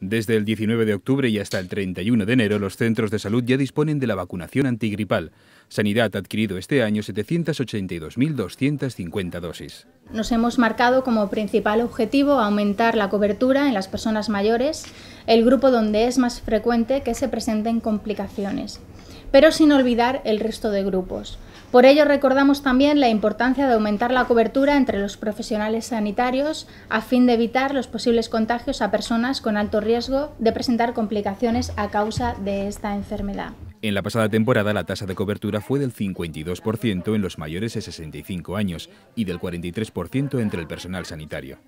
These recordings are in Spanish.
Desde el 19 de octubre y hasta el 31 de enero, los centros de salud ya disponen de la vacunación antigripal. Sanidad ha adquirido este año 782.250 dosis. Nos hemos marcado como principal objetivo aumentar la cobertura en las personas mayores, el grupo donde es más frecuente que se presenten complicaciones, pero sin olvidar el resto de grupos. Por ello recordamos también la importancia de aumentar la cobertura entre los profesionales sanitarios a fin de evitar los posibles contagios a personas con alto riesgo de presentar complicaciones a causa de esta enfermedad. En la pasada temporada la tasa de cobertura fue del 52% en los mayores de 65 años y del 43% entre el personal sanitario.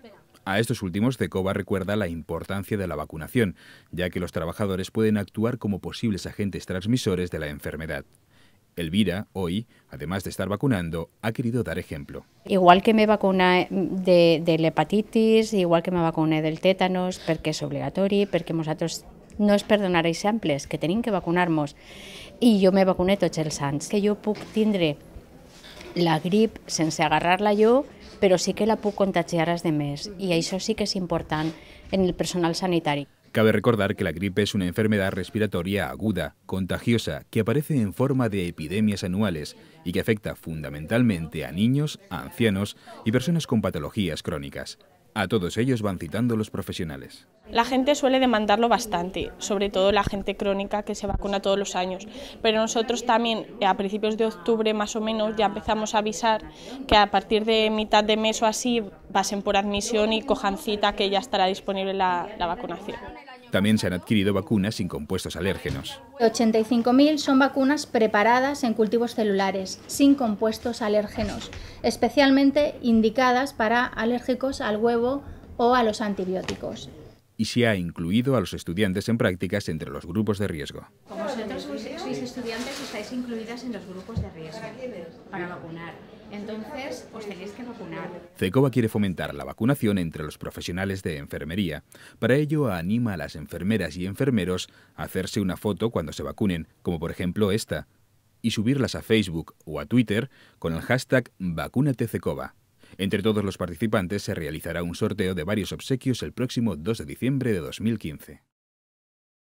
A estos últimos, COVA recuerda la importancia de la vacunación, ya que los trabajadores pueden actuar como posibles agentes transmisores de la enfermedad. Elvira, hoy, además de estar vacunando, ha querido dar ejemplo. Igual que me vacuna eh, de, de l'hepatitis, igual que me vacuné del tétanos, porque és obligatori, porque nosaltres no es perdonaréis exemples, que tenim que vacunar-nos. I jo me vacuné tots els anys, que jo puc tindre la grip sense agarrar-la jo, però sí que la puc contagiar a de més. I això sí que és important en el personal sanitari. Cabe recordar que la gripe es una enfermedad respiratoria aguda, contagiosa, que aparece en forma de epidemias anuales y que afecta fundamentalmente a niños, ancianos y personas con patologías crónicas. A todos ellos van citando los profesionales. La gente suele demandarlo bastante, sobre todo la gente crónica que se vacuna todos los años, pero nosotros también a principios de octubre más o menos ya empezamos a avisar que a partir de mitad de mes o así pasen por admisión y cojan cita que ya estará disponible la, la vacunación. También se han adquirido vacunas sin compuestos alérgenos. 85.000 son vacunas preparadas en cultivos celulares, sin compuestos alérgenos, especialmente indicadas para alérgicos al huevo o a los antibióticos. Y se ha incluido a los estudiantes en prácticas entre los grupos de riesgo. Como vosotros sois, estudiantes, estáis incluidas en los grupos de riesgo para vacunar. Entonces, pues tenéis que vacunar. CECOVA quiere fomentar la vacunación entre los profesionales de enfermería. Para ello, anima a las enfermeras y enfermeros a hacerse una foto cuando se vacunen, como por ejemplo esta, y subirlas a Facebook o a Twitter con el hashtag CECOVA. Entre todos los participantes se realizará un sorteo de varios obsequios el próximo 2 de diciembre de 2015.